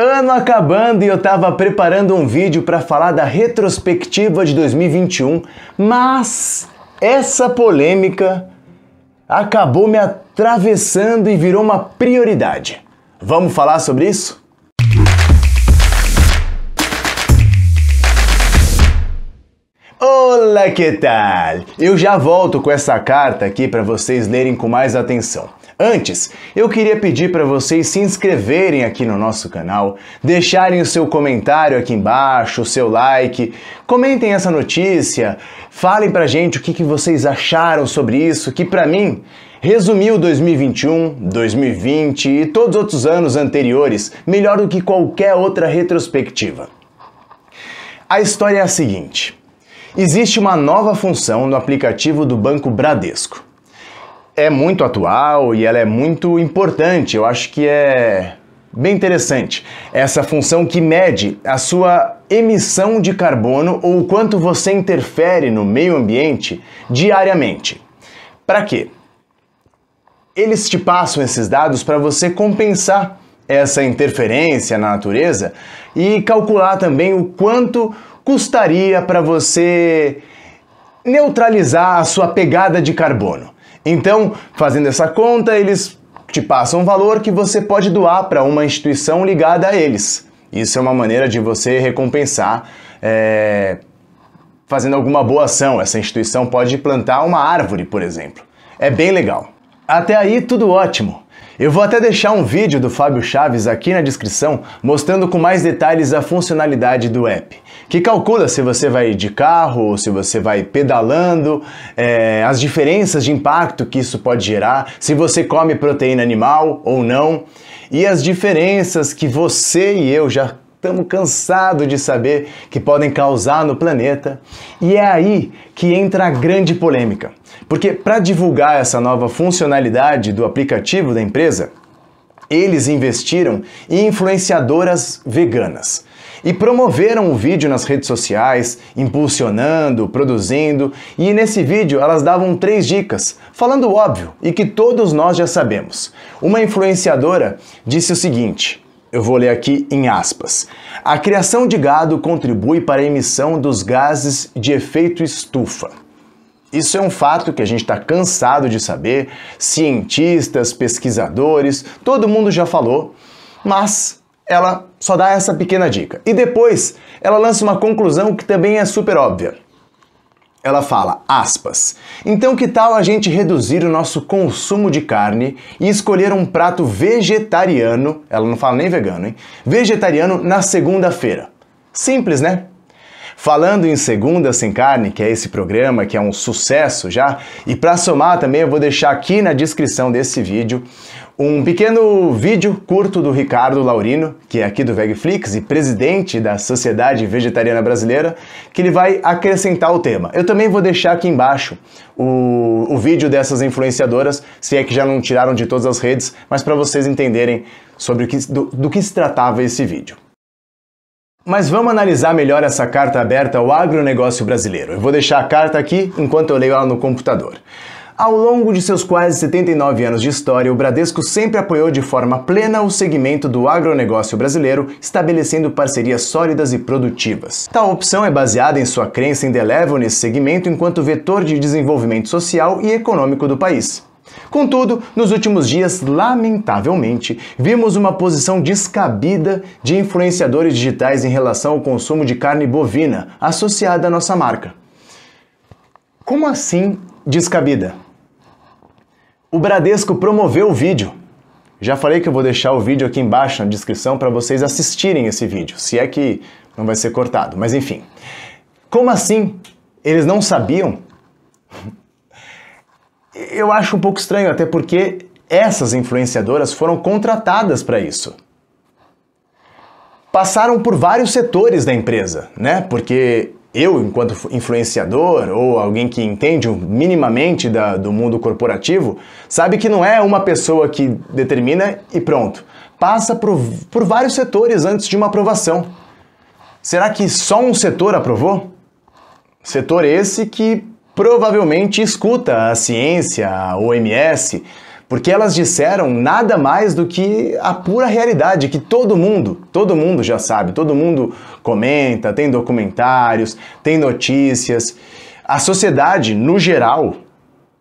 Ano acabando e eu estava preparando um vídeo para falar da retrospectiva de 2021, mas essa polêmica acabou me atravessando e virou uma prioridade. Vamos falar sobre isso? Olá, que tal? Eu já volto com essa carta aqui para vocês lerem com mais atenção. Antes, eu queria pedir para vocês se inscreverem aqui no nosso canal, deixarem o seu comentário aqui embaixo, o seu like, comentem essa notícia, falem para gente o que, que vocês acharam sobre isso, que para mim resumiu 2021, 2020 e todos os outros anos anteriores melhor do que qualquer outra retrospectiva. A história é a seguinte: existe uma nova função no aplicativo do Banco Bradesco é muito atual e ela é muito importante. Eu acho que é bem interessante essa função que mede a sua emissão de carbono ou o quanto você interfere no meio ambiente diariamente. Para quê? Eles te passam esses dados para você compensar essa interferência na natureza e calcular também o quanto custaria para você neutralizar a sua pegada de carbono. Então, fazendo essa conta, eles te passam um valor que você pode doar para uma instituição ligada a eles. Isso é uma maneira de você recompensar é, fazendo alguma boa ação. Essa instituição pode plantar uma árvore, por exemplo. É bem legal. Até aí, tudo ótimo. Eu vou até deixar um vídeo do Fábio Chaves aqui na descrição mostrando com mais detalhes a funcionalidade do app, que calcula se você vai de carro ou se você vai pedalando, é, as diferenças de impacto que isso pode gerar, se você come proteína animal ou não, e as diferenças que você e eu já estamos cansados de saber que podem causar no planeta. E é aí que entra a grande polêmica. Porque para divulgar essa nova funcionalidade do aplicativo da empresa, eles investiram em influenciadoras veganas e promoveram o vídeo nas redes sociais, impulsionando, produzindo, e nesse vídeo elas davam três dicas, falando óbvio e que todos nós já sabemos. Uma influenciadora disse o seguinte: eu vou ler aqui em aspas. A criação de gado contribui para a emissão dos gases de efeito estufa. Isso é um fato que a gente está cansado de saber, cientistas, pesquisadores, todo mundo já falou, mas ela só dá essa pequena dica. E depois ela lança uma conclusão que também é super óbvia. Ela fala, aspas, então que tal a gente reduzir o nosso consumo de carne e escolher um prato vegetariano, ela não fala nem vegano, hein? Vegetariano na segunda-feira. Simples, né? Falando em Segunda Sem Carne, que é esse programa que é um sucesso já, e para somar também eu vou deixar aqui na descrição desse vídeo um pequeno vídeo curto do Ricardo Laurino, que é aqui do Vegflix e presidente da Sociedade Vegetariana Brasileira, que ele vai acrescentar o tema. Eu também vou deixar aqui embaixo o, o vídeo dessas influenciadoras, se é que já não tiraram de todas as redes, mas para vocês entenderem sobre que, do, do que se tratava esse vídeo. Mas vamos analisar melhor essa carta aberta ao agronegócio brasileiro. Eu vou deixar a carta aqui enquanto eu leio ela no computador. Ao longo de seus quase 79 anos de história, o Bradesco sempre apoiou de forma plena o segmento do agronegócio brasileiro, estabelecendo parcerias sólidas e produtivas. Tal opção é baseada em sua crença indelével nesse segmento enquanto vetor de desenvolvimento social e econômico do país. Contudo, nos últimos dias, lamentavelmente, vimos uma posição descabida de influenciadores digitais em relação ao consumo de carne bovina associada à nossa marca. Como assim descabida? O Bradesco promoveu o vídeo. Já falei que eu vou deixar o vídeo aqui embaixo na descrição para vocês assistirem esse vídeo, se é que não vai ser cortado, mas enfim. Como assim? Eles não sabiam? Eu acho um pouco estranho, até porque essas influenciadoras foram contratadas para isso. Passaram por vários setores da empresa, né? Porque eu, enquanto influenciador ou alguém que entende minimamente da, do mundo corporativo, sabe que não é uma pessoa que determina e pronto. Passa por, por vários setores antes de uma aprovação. Será que só um setor aprovou? Setor esse que provavelmente escuta a ciência, a OMS, porque elas disseram nada mais do que a pura realidade que todo mundo, todo mundo já sabe, todo mundo comenta, tem documentários, tem notícias. A sociedade no geral,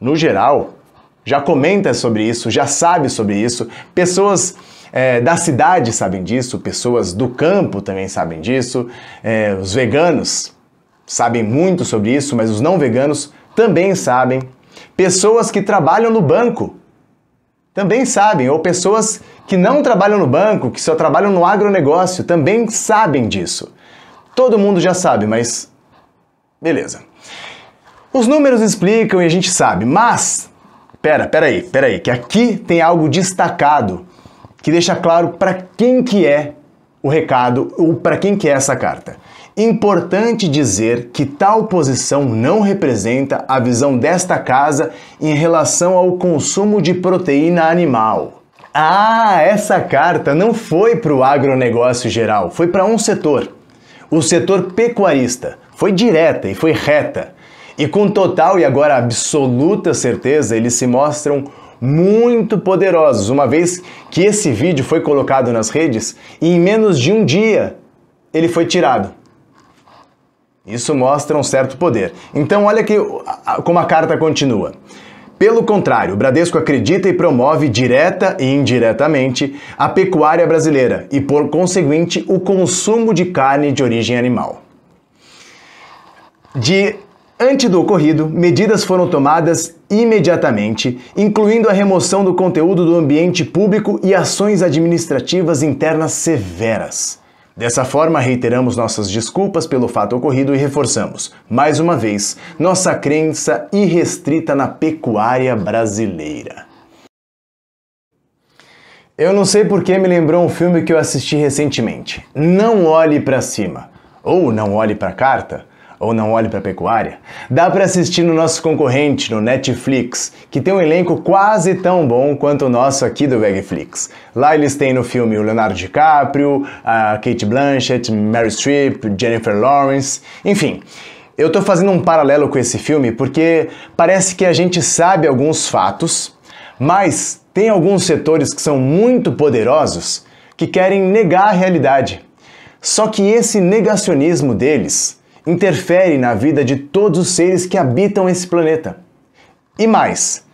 no geral, já comenta sobre isso, já sabe sobre isso. Pessoas é, da cidade sabem disso, pessoas do campo também sabem disso, é, os veganos sabem muito sobre isso, mas os não veganos também sabem. Pessoas que trabalham no banco também sabem, ou pessoas que não trabalham no banco, que só trabalham no agronegócio, também sabem disso. Todo mundo já sabe, mas beleza. Os números explicam e a gente sabe, mas pera, pera aí, pera aí, que aqui tem algo destacado que deixa claro para quem que é o recado ou para quem que é essa carta. Importante dizer que tal posição não representa a visão desta casa em relação ao consumo de proteína animal. Ah, essa carta não foi para o agronegócio geral, foi para um setor. O setor pecuarista. Foi direta e foi reta. E com total e agora absoluta certeza, eles se mostram muito poderosos, uma vez que esse vídeo foi colocado nas redes e em menos de um dia ele foi tirado. Isso mostra um certo poder. Então, olha que, como a carta continua. Pelo contrário, o Bradesco acredita e promove direta e indiretamente a pecuária brasileira e, por conseguinte, o consumo de carne de origem animal. De Ante do ocorrido, medidas foram tomadas imediatamente, incluindo a remoção do conteúdo do ambiente público e ações administrativas internas severas. Dessa forma, reiteramos nossas desculpas pelo fato ocorrido e reforçamos, mais uma vez, nossa crença irrestrita na pecuária brasileira. Eu não sei porque me lembrou um filme que eu assisti recentemente. Não olhe para cima ou não olhe para a carta, ou Não Olhe para Pecuária, dá para assistir no nosso concorrente, no Netflix, que tem um elenco quase tão bom quanto o nosso aqui do Vegflix. Lá eles têm no filme o Leonardo DiCaprio, a Kate Blanchett, Mary Streep, Jennifer Lawrence, enfim. Eu estou fazendo um paralelo com esse filme porque parece que a gente sabe alguns fatos, mas tem alguns setores que são muito poderosos que querem negar a realidade. Só que esse negacionismo deles interfere na vida de todos os seres que habitam esse planeta. E mais,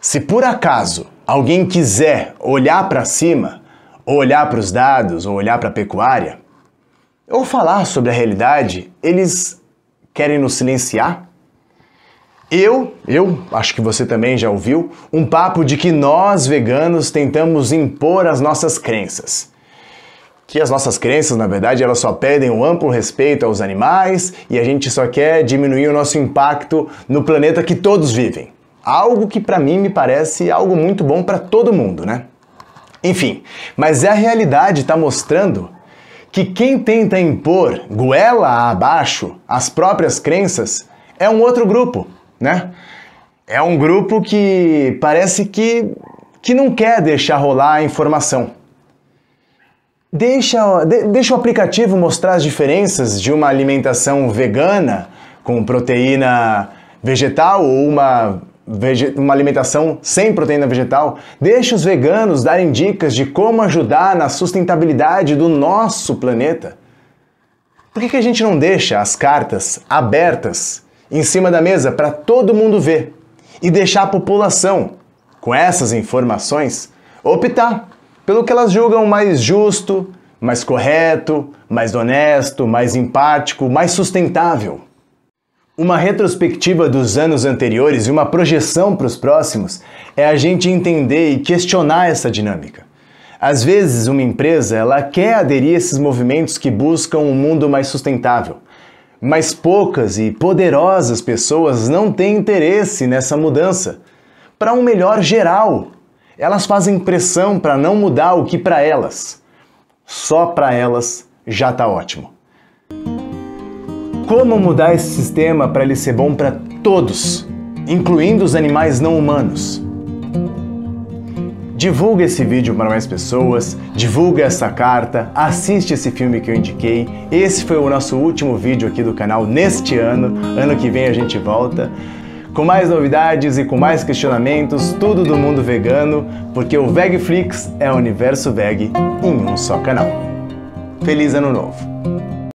se por acaso alguém quiser olhar para cima, ou olhar para os dados, ou olhar para a pecuária, ou falar sobre a realidade, eles querem nos silenciar? Eu, eu, acho que você também já ouviu, um papo de que nós veganos tentamos impor as nossas crenças que as nossas crenças, na verdade, elas só pedem um amplo respeito aos animais e a gente só quer diminuir o nosso impacto no planeta que todos vivem. Algo que para mim me parece algo muito bom para todo mundo, né? Enfim, mas é a realidade está mostrando que quem tenta impor goela abaixo as próprias crenças é um outro grupo, né? É um grupo que parece que, que não quer deixar rolar a informação. Deixa, de, deixa o aplicativo mostrar as diferenças de uma alimentação vegana com proteína vegetal ou uma, uma alimentação sem proteína vegetal. Deixa os veganos darem dicas de como ajudar na sustentabilidade do nosso planeta. Por que, que a gente não deixa as cartas abertas em cima da mesa para todo mundo ver e deixar a população, com essas informações, optar pelo que elas julgam mais justo, mais correto, mais honesto, mais empático, mais sustentável. Uma retrospectiva dos anos anteriores e uma projeção para os próximos é a gente entender e questionar essa dinâmica. Às vezes, uma empresa ela quer aderir a esses movimentos que buscam um mundo mais sustentável, mas poucas e poderosas pessoas não têm interesse nessa mudança para um melhor geral, elas fazem pressão para não mudar o que para elas, só para elas já está ótimo. Como mudar esse sistema para ele ser bom para todos, incluindo os animais não humanos? Divulga esse vídeo para mais pessoas, divulga essa carta, assiste esse filme que eu indiquei. Esse foi o nosso último vídeo aqui do canal neste ano. Ano que vem a gente volta com mais novidades e com mais questionamentos, tudo do mundo vegano, porque o Vegflix é o universo veg em um só canal. Feliz Ano Novo!